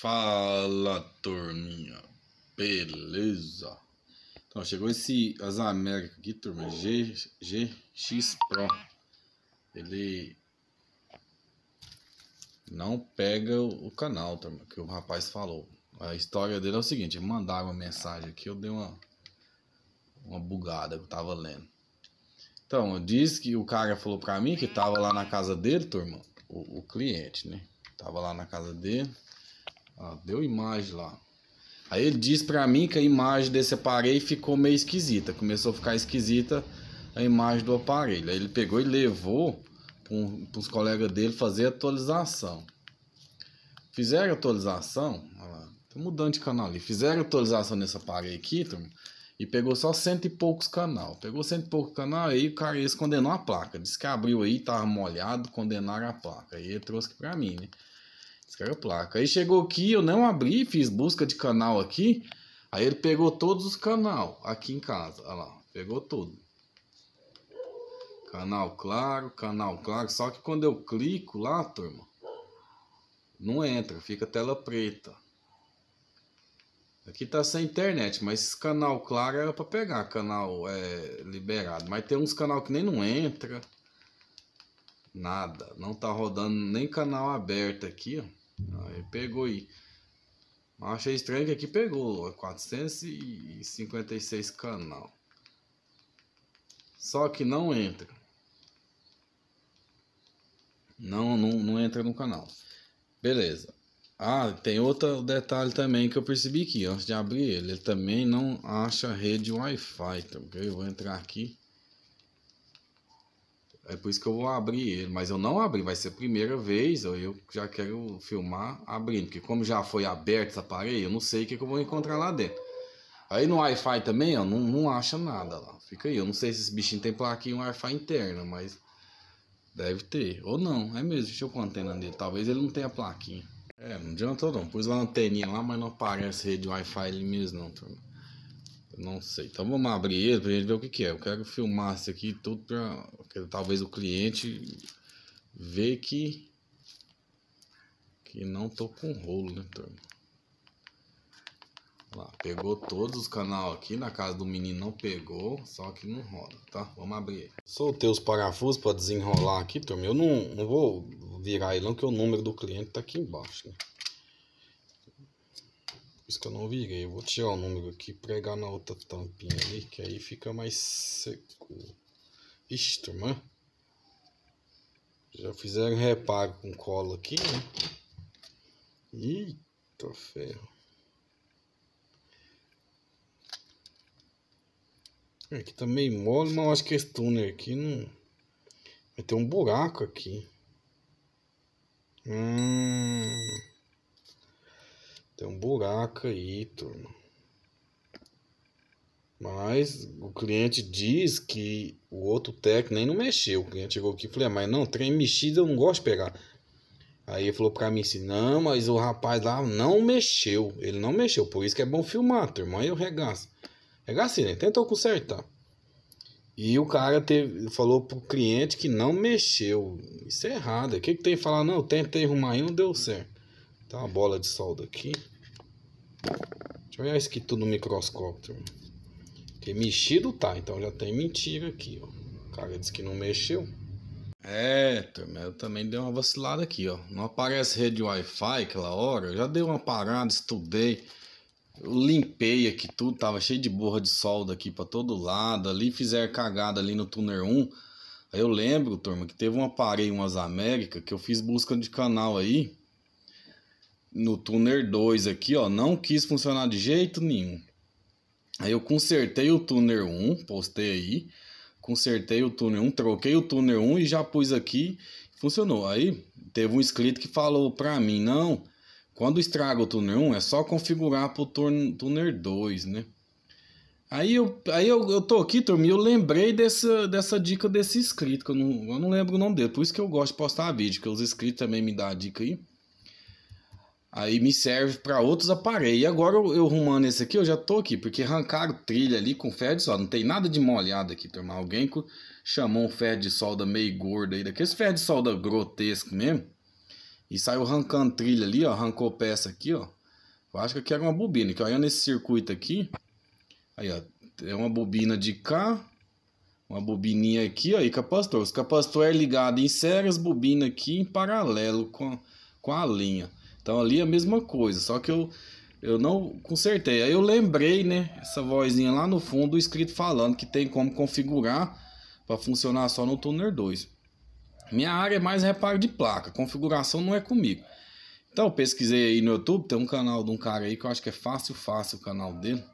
Fala turminha, beleza? Então chegou esse as América aqui, turma, G, GX Pro. Ele não pega o canal, turma, que o rapaz falou. A história dele é o seguinte, mandaram uma mensagem aqui, eu dei uma uma bugada que eu tava lendo. Então, diz que o cara falou pra mim que tava lá na casa dele, turma, o, o cliente, né? Tava lá na casa dele Ó, deu imagem lá. Aí ele diz para mim que a imagem desse aparelho ficou meio esquisita. Começou a ficar esquisita a imagem do aparelho. Aí ele pegou e levou para os colegas dele fazer atualização. Fizeram atualização. Olha tô mudando de canal ali. Fizeram atualização nesse aparelho aqui, turma. E pegou só cento e poucos canal. Pegou cento e poucos canal aí o cara condenou a placa. Disse que abriu aí, tava molhado, condenaram a placa. Aí ele trouxe para pra mim, né? Descarga placa. Aí chegou aqui, eu não abri, fiz busca de canal aqui. Aí ele pegou todos os canal aqui em casa. Olha lá, pegou tudo. Canal claro, canal claro. Só que quando eu clico lá, turma, não entra, fica tela preta. Aqui tá sem internet, mas canal claro era para pegar, canal é, liberado. Mas tem uns canal que nem não entra. Nada, não tá rodando nem canal aberto aqui, ó. Aí pegou aí. Mas achei estranho que aqui pegou 456 canal. Só que não entra. Não, não, não entra no canal. Beleza. Ah, tem outro detalhe também que eu percebi aqui, antes de abrir ele, ele também não acha rede Wi-Fi, Então, Eu vou entrar aqui. É por isso que eu vou abrir ele, mas eu não abri, vai ser a primeira vez, eu já quero filmar abrindo, porque como já foi aberto essa parede, eu não sei o que, que, eu vou encontrar lá dentro. Aí no Wi-Fi também, ó, não, não acha nada lá, fica aí, eu não sei se esse bichinho tem plaquinha Wi-Fi interna, mas deve ter, ou não, é mesmo, deixa eu com a antena dele, talvez ele não tenha plaquinha. É, não adiantou não, pus lá a anteninha lá, mas não aparece rede Wi-Fi ali mesmo não, turma. Não sei. Então vamos abrir ele pra gente ver o que, que é. Eu quero filmar isso aqui tudo pra. Talvez o cliente ver que. Que não tô com rolo, né, turma? Lá, pegou todos os canal aqui. Na casa do menino não pegou. Só que não roda, tá? Vamos abrir Soltei os parafusos para desenrolar aqui, turma. Eu não, não vou virar ele, não, que o número do cliente tá aqui embaixo, né? por isso que eu não virei. Eu vou tirar o número aqui, pregar na outra tampinha ali, que aí fica mais seco. Ixi, turma. Já fizeram reparo com cola aqui, né? Eita ferro. Aqui é tá meio mole, mas eu acho que esse túnel aqui não... Vai ter um buraco aqui. Hum... Tem um buraco aí, turma. Mas o cliente diz que o outro técnico nem não mexeu. O cliente chegou aqui e falou, é, mas não, trem mexido eu não gosto de pegar. Aí ele falou pra mim assim, não, mas o rapaz lá não mexeu. Ele não mexeu, por isso que é bom filmar, turma. Aí eu regaço. Regaço, né? Tentou consertar. E o cara teve, falou pro cliente que não mexeu. Isso é errado. O que, que tem que falar? Não, tentei arrumar e não deu certo. Tá uma bola de solda aqui. Deixa eu olhar isso aqui tudo no microscópio. Porque mexido tá, então já tem mentira aqui, ó. O cara disse que não mexeu. É, turma, eu também dei uma vacilada aqui, ó. Não aparece rede Wi-Fi aquela hora. Eu já dei uma parada, estudei. Eu limpei aqui tudo, tava cheio de borra de solda aqui para todo lado. Ali fizeram cagada ali no túnel 1. Aí eu lembro, turma, que teve uma parei umas Américas, que eu fiz busca de canal aí no tuner 2 aqui, ó, não quis funcionar de jeito nenhum. Aí eu consertei o tuner 1, postei aí, consertei o tuner 1, troquei o tuner 1 e já pus aqui, funcionou. Aí teve um inscrito que falou pra mim, não, quando estraga o tuner 1 é só configurar pro tuner 2, né? Aí eu, aí eu, eu tô aqui, turma, e eu lembrei dessa, dessa dica desse inscrito, que eu não, eu não lembro o nome dele, por isso que eu gosto de postar vídeo, que os inscritos também me dão a dica aí. Aí me serve para outros aparelhos. E agora eu, eu rumando esse aqui, eu já tô aqui, porque arrancaram trilha ali com fé de solda. Não tem nada de molhado aqui, turma. Alguém chamou um fé de solda meio gordo aí, daqueles fé de solda grotesco mesmo. E saiu arrancando trilha ali, ó. Arrancou peça aqui, ó. Eu acho que aqui era uma bobina. Que olhando nesse circuito aqui. Aí, ó. É uma bobina de cá. Uma bobininha aqui, ó. E capacitor. Os capacitor é ligado em as bobinas aqui em paralelo com, com a linha. Então ali é a mesma coisa, só que eu eu não consertei. Aí eu lembrei, né, essa vozinha lá no fundo o escrito falando que tem como configurar para funcionar só no Tuner 2. Minha área é mais reparo de placa, configuração não é comigo. Então eu pesquisei aí no YouTube, tem um canal de um cara aí que eu acho que é fácil fácil o canal dele.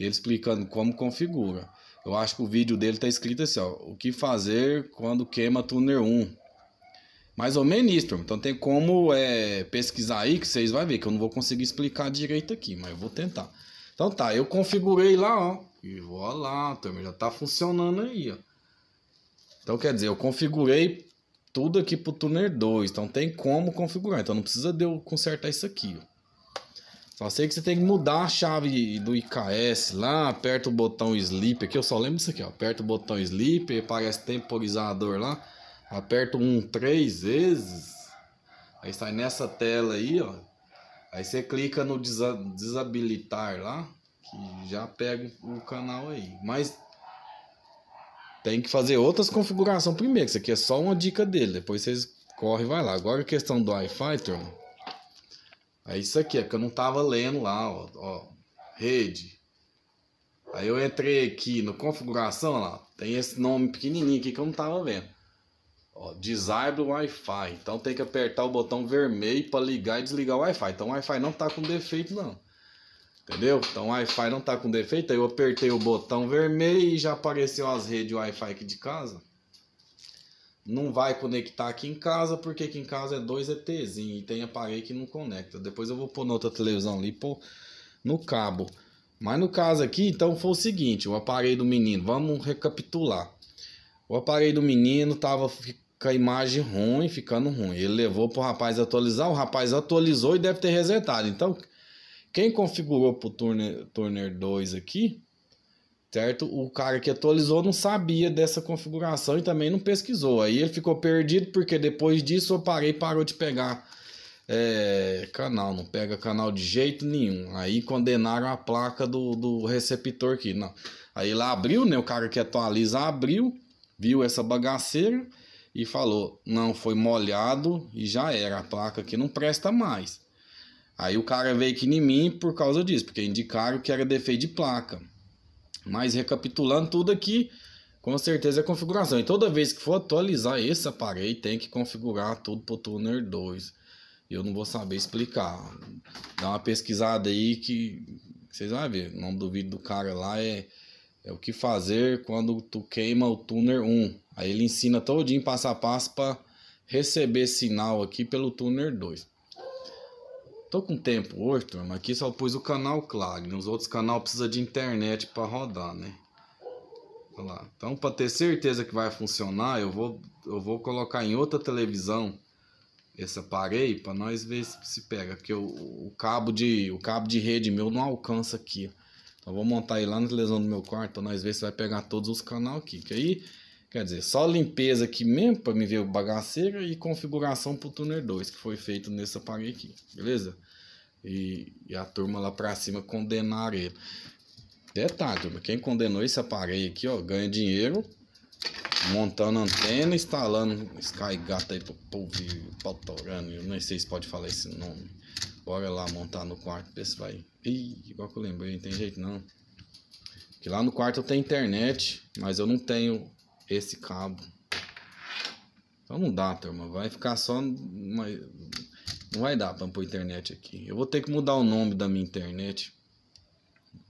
Ele explicando como configura. Eu acho que o vídeo dele tá escrito assim, ó, o que fazer quando queima tuner 1 mais ou menos isso, então tem como é, pesquisar aí que vocês vão ver, que eu não vou conseguir explicar direito aqui, mas eu vou tentar. Então tá, eu configurei lá, ó, e vou lá, turma, já tá funcionando aí, ó. Então quer dizer, eu configurei tudo aqui pro Tuner 2, então tem como configurar, então não precisa de eu consertar isso aqui, ó. Só sei que você tem que mudar a chave do IKS lá, aperta o botão Sleep aqui, eu só lembro disso aqui, ó. Aperta o botão Sleep, aparece temporizador lá aperta um três vezes, aí sai nessa tela aí, ó. Aí você clica no desa desabilitar lá, que já pega o canal aí. Mas tem que fazer outras configurações primeiro. Isso aqui é só uma dica dele. Depois vocês correm e vai lá. Agora a questão do Wi-Fi, turma. É isso aqui, é que eu não tava lendo lá, ó, ó. Rede. Aí eu entrei aqui no configuração lá. Tem esse nome pequenininho aqui que eu não tava vendo. Ó, o Wi-Fi. Então tem que apertar o botão vermelho para ligar e desligar o Wi-Fi. Então o Wi-Fi não está com defeito não. Entendeu? Então o Wi-Fi não está com defeito. Aí eu apertei o botão vermelho e já apareceu as redes Wi-Fi aqui de casa. Não vai conectar aqui em casa, porque aqui em casa é dois ETzinho e tem aparelho que não conecta. Depois eu vou pôr na outra televisão ali pô, no cabo. Mas no caso aqui, então foi o seguinte, o aparelho do menino, vamos recapitular. O aparelho do menino tava com a imagem ruim, ficando ruim. Ele levou para o rapaz atualizar, o rapaz atualizou e deve ter resetado. Então, quem configurou para o Turner, Turner 2 aqui, certo? O cara que atualizou não sabia dessa configuração e também não pesquisou. Aí ele ficou perdido porque depois disso eu parei e parou de pegar é, canal. Não pega canal de jeito nenhum. Aí condenaram a placa do, do receptor aqui. Não. Aí lá abriu, né? O cara que atualiza abriu, viu essa bagaceira e falou: não, foi molhado e já era, a placa aqui não presta mais. Aí o cara veio aqui em mim por causa disso, porque indicaram que era defeito de placa. Mas recapitulando tudo aqui, com certeza é configuração. E toda vez que for atualizar esse aparelho, tem que configurar tudo para o Tuner 2. Eu não vou saber explicar. Dá uma pesquisada aí que vocês vão ver. O nome do vídeo do cara lá é, é o que fazer quando tu queima o Tuner 1. Aí ele ensina todinho passo a passo para receber sinal aqui pelo tuner 2. Tô com tempo hoje, turma. Aqui só pus o canal claro. Nos outros canal precisa de internet para rodar, né? Olha lá. Então, para ter certeza que vai funcionar, eu vou, eu vou colocar em outra televisão esse aparelho para nós ver se, se pega, porque o, o, cabo de o cabo de rede meu não alcança aqui. Então, vou montar ele lá na televisão do meu quarto para nós ver se vai pegar todos os canal aqui, que aí Quer dizer, só limpeza aqui mesmo para me ver bagaceira e configuração para o tuner 2 que foi feito nesse aparelho aqui, beleza? E, e, a turma lá para cima condenar ele. Detalhe, turma, quem condenou esse aparelho aqui, ó, ganha dinheiro montando antena, instalando Sky Gata aí pro povo pautorando. Eu nem sei se pode falar esse nome. Bora lá montar no quarto, ver se vai. Ih, igual que eu lembrei, não tem jeito não. Que lá no quarto eu tenho internet, mas eu não tenho esse cabo. Então não dá, turma. Vai ficar só. Uma... Não vai dar para pôr internet aqui. Eu vou ter que mudar o nome da minha internet.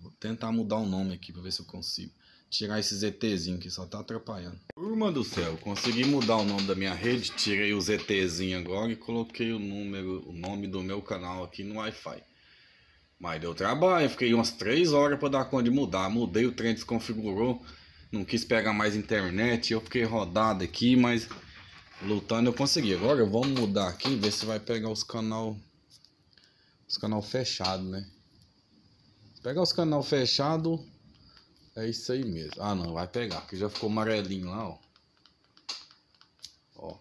Vou tentar mudar o nome aqui para ver se eu consigo. Tirar esse ZTzinho que só tá atrapalhando. Turma do céu, consegui mudar o nome da minha rede. Tirei o ZTzinho agora e coloquei o número, o nome do meu canal aqui no Wi-Fi. Mas deu trabalho, fiquei umas 3 horas para dar conta de mudar. Mudei, o trem desconfigurou não quis pegar mais internet, eu fiquei rodado aqui, mas lutando eu consegui. Agora vamos mudar aqui, ver se vai pegar os canal os canal fechado, né? Pegar os canal fechado é isso aí mesmo. Ah, não, vai pegar, que já ficou amarelinho lá, ó. Ó.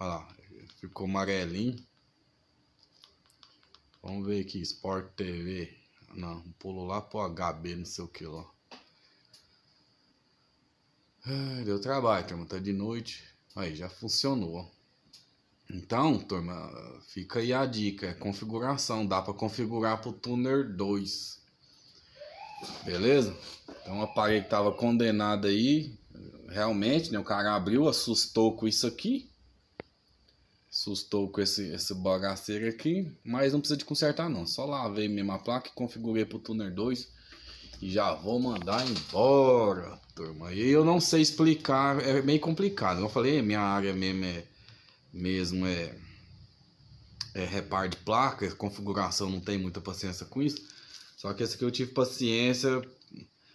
Olha lá, ficou amarelinho. Vamos ver aqui, Sport TV. Não, pulo lá pro HB, não sei o que lá. Ah, deu trabalho, turma. Tá de noite. Aí, já funcionou. Então, turma, fica aí a dica. É configuração. Dá para configurar pro tuner 2. Beleza? Então, o aparelho que tava condenado aí. Realmente, né? O cara abriu, assustou com isso aqui. Assustou com esse, esse bagaceiro aqui. Mas não precisa de consertar, não. Só lavei mesmo a placa e configurei pro tuner 2. E já vou mandar embora, turma. E eu não sei explicar, é meio complicado. Eu falei, é, minha área mesmo é, mesmo é, é reparo de placa, configuração, não tem muita paciência com isso. Só que esse aqui eu tive paciência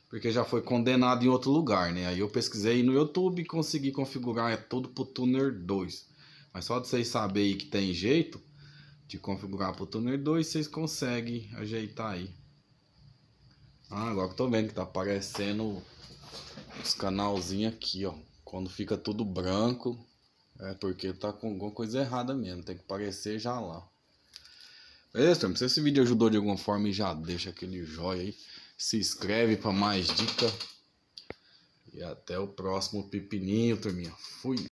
porque já foi condenado em outro lugar, né? Aí eu pesquisei no YouTube e consegui configurar é tudo pro Tuner 2. Mas só de vocês saberem que tem jeito de configurar pro Tuner 2, vocês conseguem ajeitar aí. Ah, agora que eu tô vendo que tá aparecendo os canalzinhos aqui, ó. Quando fica tudo branco, é porque tá com alguma coisa errada mesmo. Tem que aparecer já lá. Beleza, turma? Se esse vídeo ajudou de alguma forma, já deixa aquele joinha aí. Se inscreve para mais dica. E até o próximo pepininho, turminha. Fui!